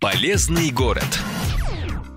Полезный город.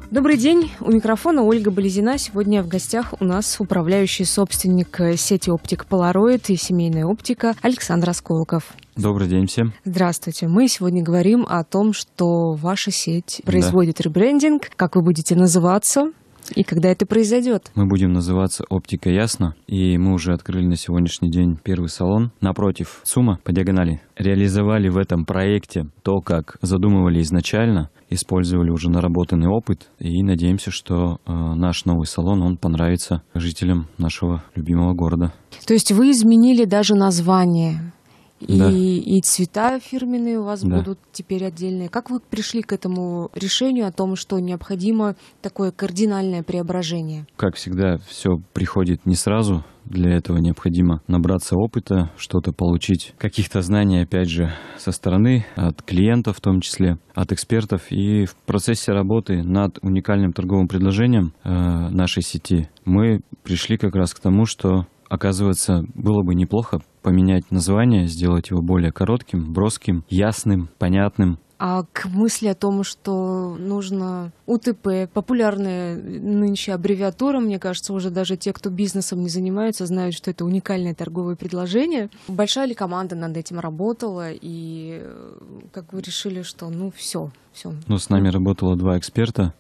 Добрый день. У микрофона Ольга Болезина. Сегодня в гостях у нас управляющий собственник э, сети оптик Polaroid и семейная оптика Александр Осколков. Добрый день всем. Здравствуйте. Мы сегодня говорим о том, что ваша сеть производит да. ребрендинг, как вы будете называться, и когда это произойдет? Мы будем называться «Оптика Ясно», и мы уже открыли на сегодняшний день первый салон напротив СУМа по диагонали. Реализовали в этом проекте то, как задумывали изначально, использовали уже наработанный опыт, и надеемся, что э, наш новый салон, он понравится жителям нашего любимого города. То есть вы изменили даже название и, и цвета фирменные у вас да. будут теперь отдельные. Как вы пришли к этому решению о том, что необходимо такое кардинальное преображение? Как всегда, все приходит не сразу. Для этого необходимо набраться опыта, что-то получить, каких-то знаний, опять же, со стороны, от клиентов в том числе, от экспертов. И в процессе работы над уникальным торговым предложением э, нашей сети мы пришли как раз к тому, что, оказывается, было бы неплохо поменять название, сделать его более коротким, броским, ясным, понятным. А к мысли о том, что нужно УТП, популярная нынче аббревиатура, мне кажется, уже даже те, кто бизнесом не занимается, знают, что это уникальное торговое предложение. Большая ли команда над этим работала, и э, как вы решили, что ну все, все. Ну, с нами работало два эксперта.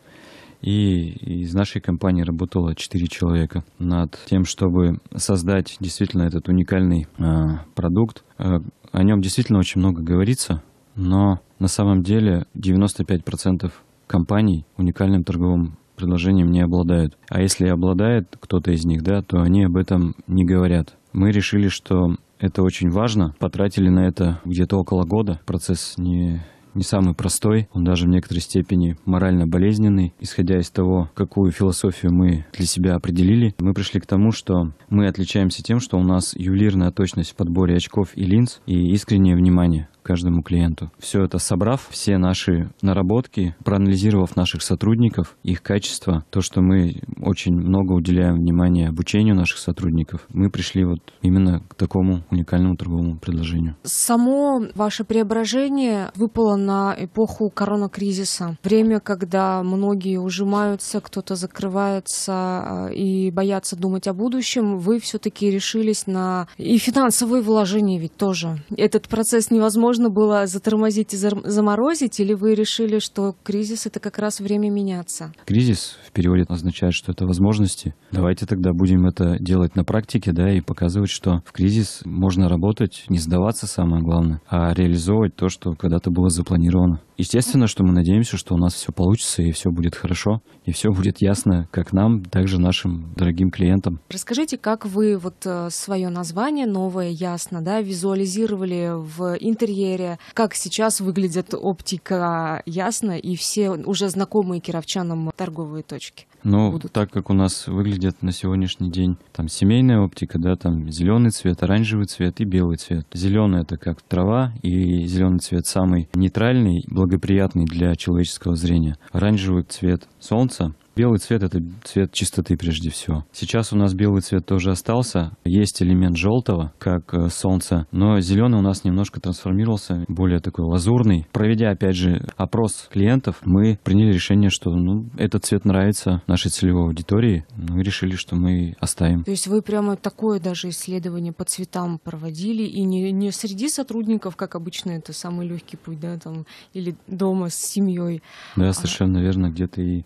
И из нашей компании работало 4 человека над тем, чтобы создать действительно этот уникальный а, продукт. Э, о нем действительно очень много говорится, но на самом деле 95% компаний уникальным торговым предложением не обладают. А если обладает кто-то из них, да, то они об этом не говорят. Мы решили, что это очень важно, потратили на это где-то около года. Процесс не не самый простой, он даже в некоторой степени морально болезненный. Исходя из того, какую философию мы для себя определили, мы пришли к тому, что мы отличаемся тем, что у нас ювелирная точность в подборе очков и линз и искреннее внимание каждому клиенту. Все это собрав, все наши наработки, проанализировав наших сотрудников, их качество, то, что мы очень много уделяем внимания обучению наших сотрудников, мы пришли вот именно к такому уникальному торговому предложению. Само ваше преображение выпало на эпоху коронакризиса. Время, когда многие ужимаются, кто-то закрывается э, и боятся думать о будущем, вы все-таки решились на и финансовые вложения ведь тоже. Этот процесс невозможен можно было затормозить и заморозить, или вы решили, что кризис — это как раз время меняться? Кризис в переводе означает, что это возможности. Давайте тогда будем это делать на практике, да, и показывать, что в кризис можно работать, не сдаваться, самое главное, а реализовывать то, что когда-то было запланировано. Естественно, что мы надеемся, что у нас все получится, и все будет хорошо, и все будет ясно как нам, так же нашим дорогим клиентам. Расскажите, как вы вот э, свое название новое, ясно, да, визуализировали в интерьере интерьере, как сейчас выглядит оптика ясно и все уже знакомые кировчанам торговые точки. Ну, будут. так как у нас выглядит на сегодняшний день там семейная оптика, да, там зеленый цвет, оранжевый цвет и белый цвет. Зеленый это как трава, и зеленый цвет самый нейтральный, благоприятный для человеческого зрения. Оранжевый цвет солнца, Белый цвет – это цвет чистоты прежде всего. Сейчас у нас белый цвет тоже остался. Есть элемент желтого, как э, солнце, но зеленый у нас немножко трансформировался, более такой лазурный. Проведя, опять же, опрос клиентов, мы приняли решение, что ну, этот цвет нравится нашей целевой аудитории. Мы ну решили, что мы оставим. То есть вы прямо такое даже исследование по цветам проводили, и не, не среди сотрудников, как обычно, это самый легкий путь, да, там, или дома с семьей. Да, а. совершенно а... верно, где-то и,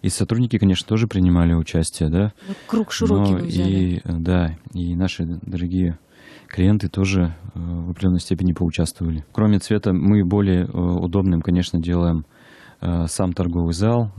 и сотрудники сотрудники, конечно, тоже принимали участие, да. круг широкий Но вы взяли. И, да, и наши дорогие клиенты тоже э, в определенной степени поучаствовали. Кроме цвета, мы более э, удобным, конечно, делаем э, сам торговый зал,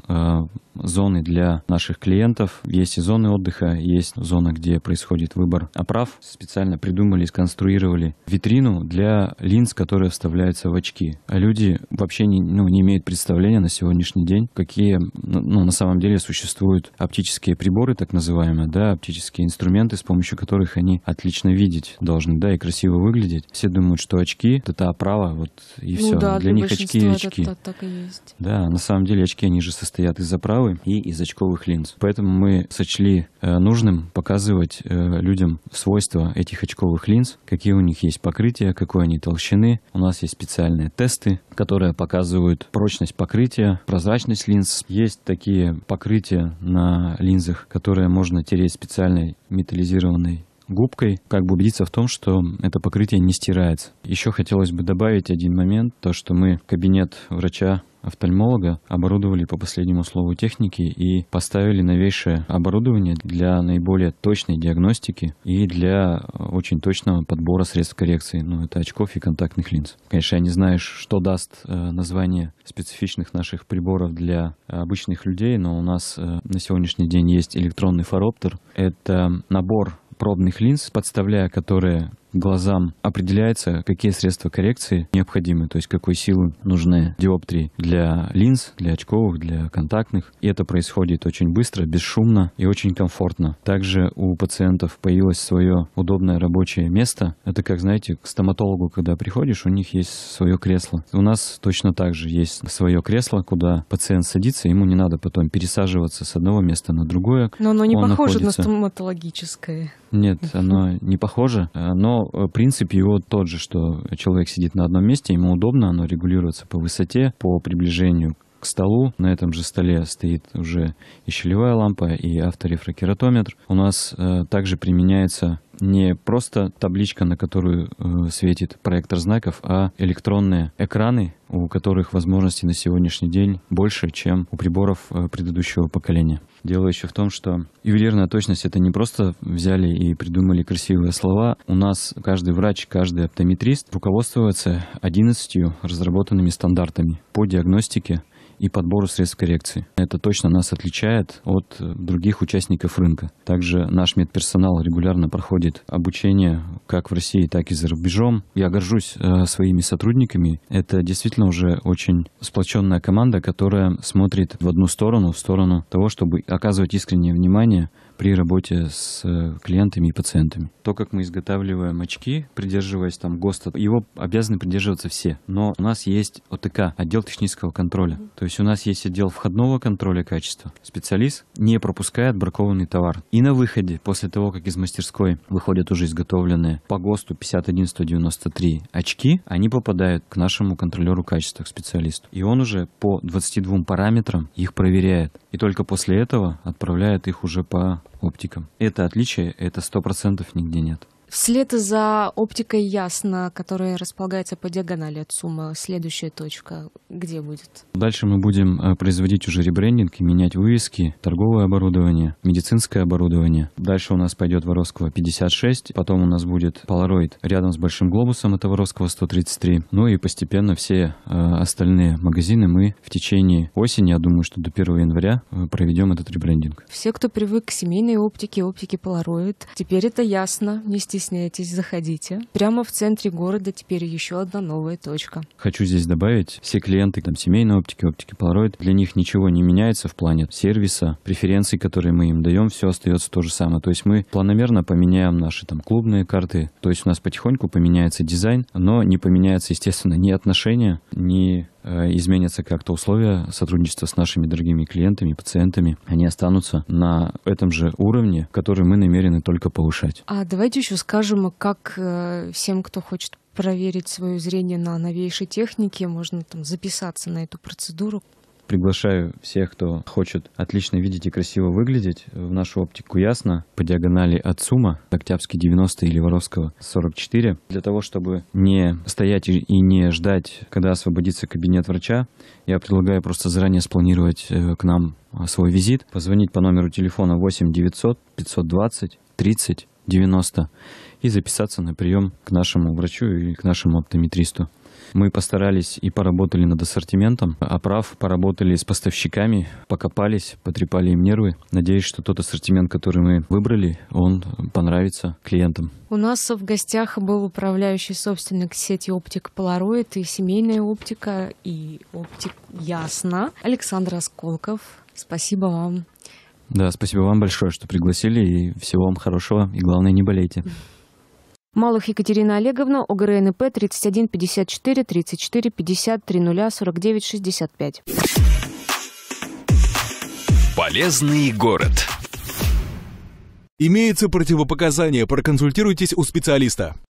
зоны для наших клиентов. Есть и зоны отдыха, есть зона, где происходит выбор оправ. Специально придумали и сконструировали витрину для линз, которые вставляются в очки. А люди вообще не, ну, не имеют представления на сегодняшний день, какие ну, ну, на самом деле существуют оптические приборы, так называемые, да, оптические инструменты, с помощью которых они отлично видеть должны, да, и красиво выглядеть. Все думают, что очки — это оправа, вот и ну, все. Да, для, для них очки и очки. Это, так и есть. Да, на самом деле очки, они же состоят из оправы, и из очковых линз. Поэтому мы сочли э, нужным показывать э, людям свойства этих очковых линз, какие у них есть покрытия, какой они толщины. У нас есть специальные тесты, которые показывают прочность покрытия, прозрачность линз. Есть такие покрытия на линзах, которые можно тереть специальной металлизированной губкой, как бы убедиться в том, что это покрытие не стирается. Еще хотелось бы добавить один момент, то, что мы кабинет врача офтальмолога оборудовали по последнему слову техники и поставили новейшее оборудование для наиболее точной диагностики и для э, очень точного подбора средств коррекции. Ну, это очков и контактных линз. Конечно, я не знаю, что даст э, название специфичных наших приборов для обычных людей, но у нас э, на сегодняшний день есть электронный фароптер. Это набор пробных линз, подставляя которые глазам определяется, какие средства коррекции необходимы, то есть какой силы нужны диоптрии для линз, для очковых, для контактных. И это происходит очень быстро, бесшумно и очень комфортно. Также у пациентов появилось свое удобное рабочее место. Это как, знаете, к стоматологу, когда приходишь, у них есть свое кресло. У нас точно так же есть свое кресло, куда пациент садится, ему не надо потом пересаживаться с одного места на другое. Но оно не Он похоже находится... на стоматологическое. Нет, оно не похоже, но Э, принцип его тот же, что человек сидит на одном месте, ему удобно, оно регулируется по высоте, по приближению к столу. На этом же столе стоит уже и щелевая лампа, и авторефракератометр. У нас э, также применяется не просто табличка, на которую э, светит проектор знаков, а электронные экраны, у которых возможности на сегодняшний день больше, чем у приборов э, предыдущего поколения. Дело еще в том, что ювелирная точность это не просто взяли и придумали красивые слова. У нас каждый врач, каждый оптометрист руководствуется 11 разработанными стандартами по диагностике и подбору средств коррекции. Это точно нас отличает от э, других участников рынка. Также наш медперсонал регулярно проходит обучение как в России, так и за рубежом. Я горжусь э, своими сотрудниками. Это действительно уже очень сплоченная команда, которая смотрит в одну сторону, в сторону того, чтобы оказывать искреннее внимание при работе с э, клиентами и пациентами. То, как мы изготавливаем очки, придерживаясь там ГОСТа, его обязаны придерживаться все. Но у нас есть ОТК, отдел технического контроля. То есть у нас есть отдел входного контроля качества. Специалист не пропускает бракованный товар. И на выходе, после того, как из мастерской выходят уже изготовленные по ГОСТу 51193 очки, они попадают к нашему контролеру качества, к специалисту. И он уже по 22 параметрам их проверяет. И только после этого отправляет их уже по оптикам. Это отличие, это 100% нигде нет. Вслед за оптикой ясно, которая располагается по диагонали от суммы, следующая точка где будет? Дальше мы будем э, производить уже ребрендинг и менять вывески, торговое оборудование, медицинское оборудование. Дальше у нас пойдет Воровского 56, потом у нас будет Polaroid рядом с Большим Глобусом, это Воровского 133. Ну и постепенно все э, остальные магазины мы в течение осени, я думаю, что до 1 января э, проведем этот ребрендинг. Все, кто привык к семейной оптике, оптике Polaroid, теперь это ясно, нести стесняйтесь, заходите. Прямо в центре города теперь еще одна новая точка. Хочу здесь добавить, все клиенты там семейной оптики, оптики Polaroid, для них ничего не меняется в плане сервиса, преференций, которые мы им даем, все остается то же самое. То есть мы планомерно поменяем наши там клубные карты, то есть у нас потихоньку поменяется дизайн, но не поменяется, естественно, ни отношения, ни Э, изменятся как-то условия сотрудничества с нашими дорогими клиентами, пациентами, они останутся на этом же уровне, который мы намерены только повышать. А давайте еще скажем, как э, всем, кто хочет проверить свое зрение на новейшей технике, можно там записаться на эту процедуру. Приглашаю всех, кто хочет отлично видеть и красиво выглядеть, в нашу оптику ясно, по диагонали от Сума, Октябрьский 90 или Воровского 44, для того, чтобы не стоять и не ждать, когда освободится кабинет врача, я предлагаю просто заранее спланировать э, к нам э, свой визит, позвонить по номеру телефона 8 900 520 30 90 и записаться на прием к нашему врачу и к нашему оптометристу. Мы постарались и поработали над ассортиментом, оправ, поработали с поставщиками, покопались, потрепали им нервы. Надеюсь, что тот ассортимент, который мы выбрали, он понравится клиентам. У нас в гостях был управляющий собственник сети оптик Polaroid и семейная оптика, и оптик Ясно. Александр Осколков, спасибо вам. Да, спасибо вам большое, что пригласили, и всего вам хорошего, и главное, не болейте. Малых Екатерина Олеговна, ОГРНП 3154 34 50 30 49 65. Полезный город. Имеется противопоказание, проконсультируйтесь у специалиста.